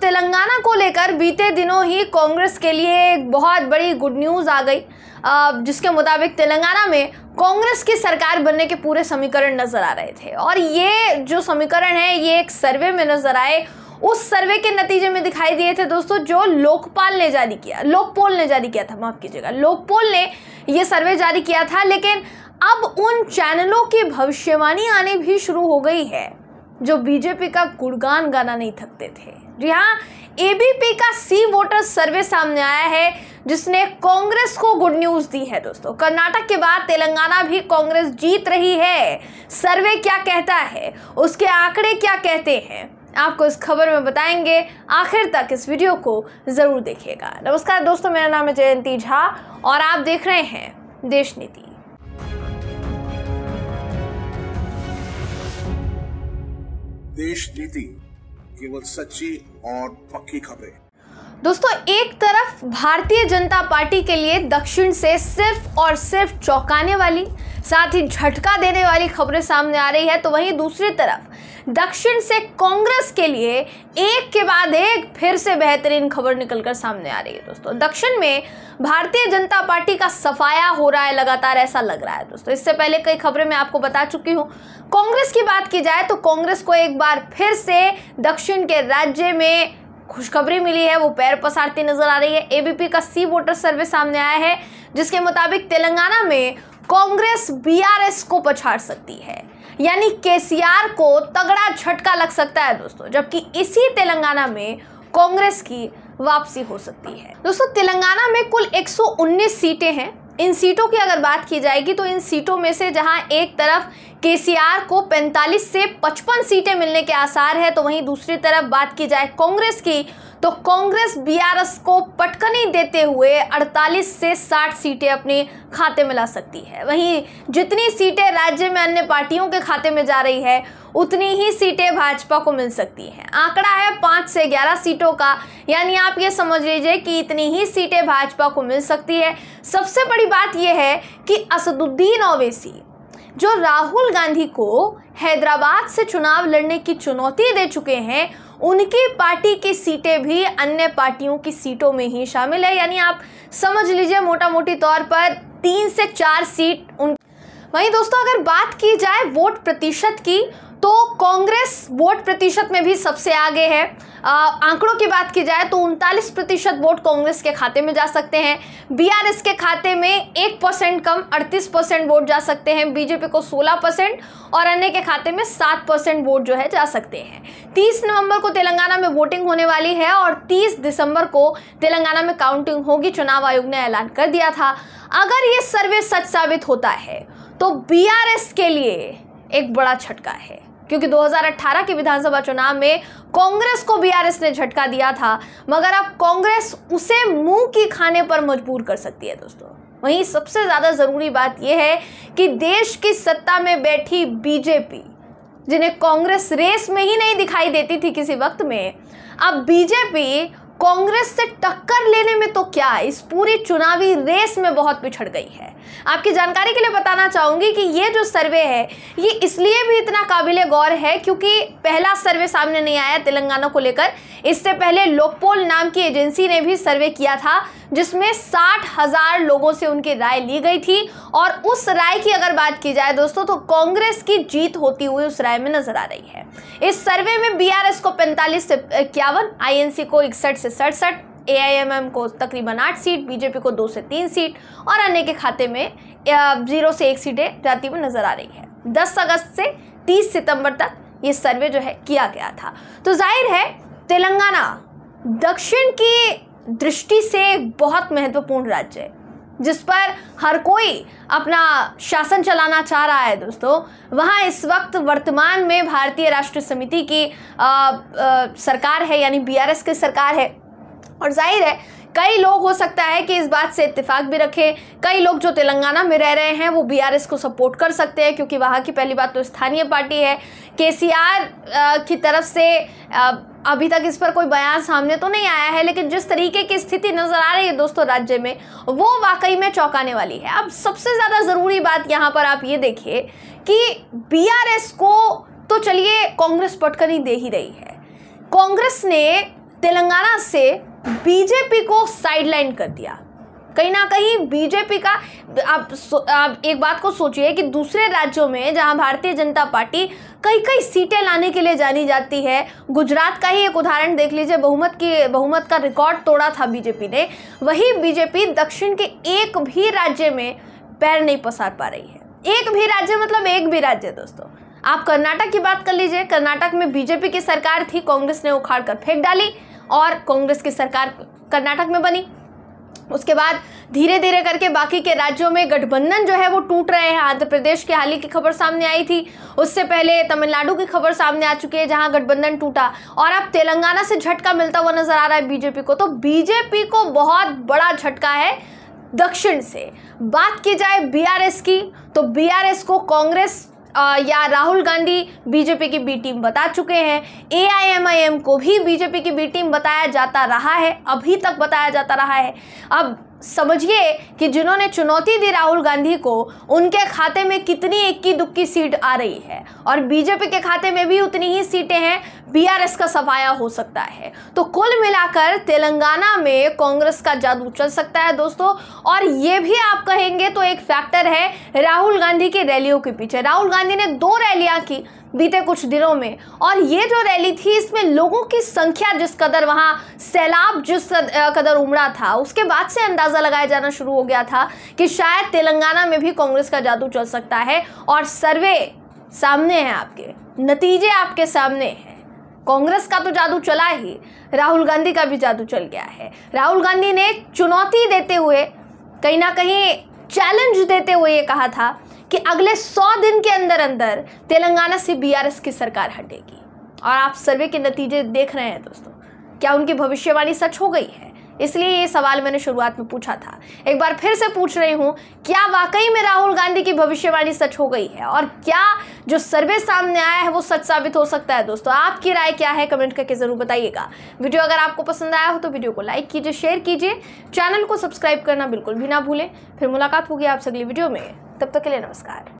तेलंगाना को लेकर बीते दिनों ही कांग्रेस के लिए एक बहुत बड़ी गुड न्यूज़ आ गई जिसके मुताबिक तेलंगाना में कांग्रेस की सरकार बनने के पूरे समीकरण नज़र आ रहे थे और ये जो समीकरण है ये एक सर्वे में नज़र आए उस सर्वे के नतीजे में दिखाई दिए थे दोस्तों जो लोकपाल ने जारी किया लोकपोल ने जारी किया था माफ कीजिएगा लोकपोल ने ये सर्वे जारी किया था लेकिन अब उन चैनलों की भविष्यवाणी आने भी शुरू हो गई है जो बीजेपी का गुणगान गाना नहीं थकते थे जी हाँ एबीपी का सी वोटर सर्वे सामने आया है जिसने कांग्रेस को गुड न्यूज दी है दोस्तों कर्नाटक के बाद तेलंगाना भी कांग्रेस जीत रही है सर्वे क्या कहता है उसके आंकड़े क्या कहते हैं आपको इस खबर में बताएंगे आखिर तक इस वीडियो को ज़रूर देखिएगा नमस्कार दोस्तों मेरा नाम है जयंती झा और आप देख रहे हैं देश नीति देश नीति केवल सच्ची और पक्की खबरें दोस्तों एक तरफ भारतीय जनता पार्टी के लिए दक्षिण से सिर्फ और सिर्फ चौंकाने वाली साथ ही झटका देने वाली खबरें सामने आ रही है तो वहीं दूसरी तरफ दक्षिण से कांग्रेस के लिए एक के बाद एक फिर से बेहतरीन खबर निकलकर सामने आ रही है दोस्तों दक्षिण में भारतीय जनता पार्टी का सफाया हो रहा है लगातार ऐसा लग रहा है दोस्तों इससे पहले कई खबरें मैं आपको बता चुकी हूँ कांग्रेस की बात की जाए तो कांग्रेस को एक बार फिर से दक्षिण के राज्य में खुशखबरी मिली है वो पैर पसारती नजर आ रही है एबीपी का सी वोटर सर्वे सामने आया है जिसके मुताबिक तेलंगाना में कांग्रेस बीआरएस को पछाड़ सकती है यानी केसीआर को तगड़ा झटका लग सकता है दोस्तों जबकि इसी तेलंगाना में कांग्रेस की वापसी हो सकती है दोस्तों तेलंगाना में कुल 119 सीटें हैं इन सीटों की अगर बात की जाएगी तो इन सीटों में से जहां एक तरफ केसीआर को 45 से 55 सीटें मिलने के आसार है तो वहीं दूसरी तरफ बात की जाए कांग्रेस की तो कांग्रेस बीआरएस को पटकनी देते हुए 48 से 60 सीटें अपने खाते में ला सकती है वहीं जितनी सीटें राज्य में अन्य पार्टियों के खाते में जा रही है उतनी ही सीटें भाजपा को मिल सकती हैं आंकड़ा है पाँच से ग्यारह सीटों का यानी आप ये समझ लीजिए कि इतनी ही सीटें भाजपा को मिल सकती है सबसे बड़ी बात यह है कि असदुद्दीन ओवैसी जो राहुल गांधी को हैदराबाद से चुनाव लड़ने की चुनौती दे चुके हैं उनकी पार्टी की सीटें भी अन्य पार्टियों की सीटों में ही शामिल है यानी आप समझ लीजिए मोटा मोटी तौर पर तीन से चार सीट उन वहीं दोस्तों अगर बात की जाए वोट प्रतिशत की तो कांग्रेस वोट प्रतिशत में भी सबसे आगे है आंकड़ों की बात की जाए तो उनतालीस प्रतिशत वोट कांग्रेस के खाते में जा सकते हैं बीआरएस के खाते में एक परसेंट कम अड़तीस परसेंट वोट जा सकते हैं बीजेपी को सोलह परसेंट और अन्य के खाते में सात परसेंट वोट जो है जा सकते हैं तीस नवंबर को तेलंगाना में वोटिंग होने वाली है और तीस दिसंबर को तेलंगाना में काउंटिंग होगी चुनाव आयोग ने ऐलान कर दिया था अगर ये सर्वे सच साबित होता है तो बी के लिए एक बड़ा छटका है क्योंकि 2018 के विधानसभा चुनाव में कांग्रेस को बीआरएस ने झटका दिया था मगर अब कांग्रेस उसे मुंह की खाने पर मजबूर कर सकती है दोस्तों वहीं सबसे ज़्यादा ज़रूरी बात यह है कि देश की सत्ता में बैठी बीजेपी जिन्हें कांग्रेस रेस में ही नहीं दिखाई देती थी किसी वक्त में अब बीजेपी कांग्रेस से टक्कर लेने में तो क्या इस पूरी चुनावी रेस में बहुत पिछड़ गई है आपकी जानकारी के लिए बताना चाहूंगी कि ये जो सर्वे है ये इसलिए भी इतना काबिल गौर है क्योंकि पहला सर्वे सामने नहीं आया तेलंगाना को लेकर इससे पहले लोकपोल नाम की एजेंसी ने भी सर्वे किया था जिसमें साठ हजार लोगों से उनकी राय ली गई थी और उस राय की अगर बात की जाए दोस्तों तो कांग्रेस की जीत होती हुई उस राय में नजर आ रही है इस सर्वे में बीआरएस को पैंतालीस से इक्यावन आई को इकसठ से से सड़सठ एम को तकरीबन आठ सीट बीजेपी को दो से तीन सीट और अन्य के खाते में जीरो से एक सीटें जाती हुई नजर आ रही है दस अगस्त से तीस सितंबर तक ये सर्वे जो है किया गया था तो जाहिर है तेलंगाना दक्षिण की दृष्टि से बहुत महत्वपूर्ण राज्य है जिस पर हर कोई अपना शासन चलाना चाह रहा है दोस्तों वहाँ इस वक्त वर्तमान में भारतीय राष्ट्रीय समिति की आ, आ, सरकार है यानी बीआरएस की सरकार है और जाहिर है कई लोग हो सकता है कि इस बात से इत्तेफाक भी रखें कई लोग जो तेलंगाना में रह रहे हैं वो बीआरएस को सपोर्ट कर सकते हैं क्योंकि वहाँ की पहली बात तो स्थानीय पार्टी है केसीआर की तरफ से अभी तक इस पर कोई बयान सामने तो नहीं आया है लेकिन जिस तरीके की स्थिति नजर आ रही है दोस्तों राज्य में वो वाकई में चौंकाने वाली है अब सबसे ज़्यादा ज़रूरी बात यहाँ पर आप ये देखिए कि बीआरएस को तो चलिए कांग्रेस पटकनी दे ही रही है कांग्रेस ने तेलंगाना से बीजेपी को साइडलाइन कर दिया कहीं ना कहीं बीजेपी का आप आप एक बात को सोचिए कि दूसरे राज्यों में जहां भारतीय जनता पार्टी कई कई सीटें लाने के लिए जानी जाती है गुजरात का ही एक उदाहरण देख लीजिए बहुमत की बहुमत का रिकॉर्ड तोड़ा था बीजेपी ने वही बीजेपी दक्षिण के एक भी राज्य में पैर नहीं पसार पा रही है एक भी राज्य मतलब एक भी राज्य दोस्तों आप कर्नाटक की बात कर लीजिए कर्नाटक में बीजेपी की सरकार थी कांग्रेस ने उखाड़ कर फेंक डाली और कांग्रेस की सरकार कर्नाटक में बनी उसके बाद धीरे धीरे करके बाकी के राज्यों में गठबंधन जो है वो टूट रहे हैं आंध्र प्रदेश के हाल ही की खबर सामने आई थी उससे पहले तमिलनाडु की खबर सामने आ चुकी है जहां गठबंधन टूटा और अब तेलंगाना से झटका मिलता हुआ नजर आ रहा है बीजेपी को तो बीजेपी को बहुत बड़ा झटका है दक्षिण से बात की जाए बीआरएस की तो बीआरएस को कांग्रेस या राहुल गांधी बीजेपी की बी टीम बता चुके हैं एम को भी बीजेपी की बी टीम बताया जाता रहा है अभी तक बताया जाता रहा है अब समझिए कि जिन्होंने चुनौती दी राहुल गांधी को उनके खाते में कितनी इक्की दुक्की सीट आ रही है और बीजेपी के खाते में भी उतनी ही सीटें हैं बीआरएस का सफाया हो सकता है तो कुल मिलाकर तेलंगाना में कांग्रेस का जादू चल सकता है दोस्तों और ये भी आप कहेंगे तो एक फैक्टर है राहुल गांधी की रैलियों के पीछे राहुल गांधी ने दो रैलियां की बीते कुछ दिनों में और ये जो रैली थी इसमें लोगों की संख्या जिस कदर वहाँ सैलाब जिस कदर उमड़ा था उसके बाद से अंदाज़ा लगाया जाना शुरू हो गया था कि शायद तेलंगाना में भी कांग्रेस का जादू चल सकता है और सर्वे सामने हैं आपके नतीजे आपके सामने हैं कांग्रेस का तो जादू चला ही राहुल गांधी का भी जादू चल गया है राहुल गांधी ने चुनौती देते हुए कहीं ना कहीं चैलेंज देते हुए ये कहा था कि अगले सौ दिन के अंदर अंदर तेलंगाना से बीआरएस की सरकार हटेगी और आप सर्वे के नतीजे देख रहे हैं दोस्तों क्या उनकी भविष्यवाणी सच हो गई है इसलिए ये सवाल मैंने शुरुआत में पूछा था एक बार फिर से पूछ रही हूँ क्या वाकई में राहुल गांधी की भविष्यवाणी सच हो गई है और क्या जो सर्वे सामने आया है वो सच साबित हो सकता है दोस्तों आपकी राय क्या है कमेंट करके ज़रूर बताइएगा वीडियो अगर आपको पसंद आया हो तो वीडियो को लाइक कीजिए शेयर कीजिए चैनल को सब्सक्राइब करना बिल्कुल भी ना भूलें फिर मुलाकात होगी आपसे अगली वीडियो में तब तक तो के लिए नमस्कार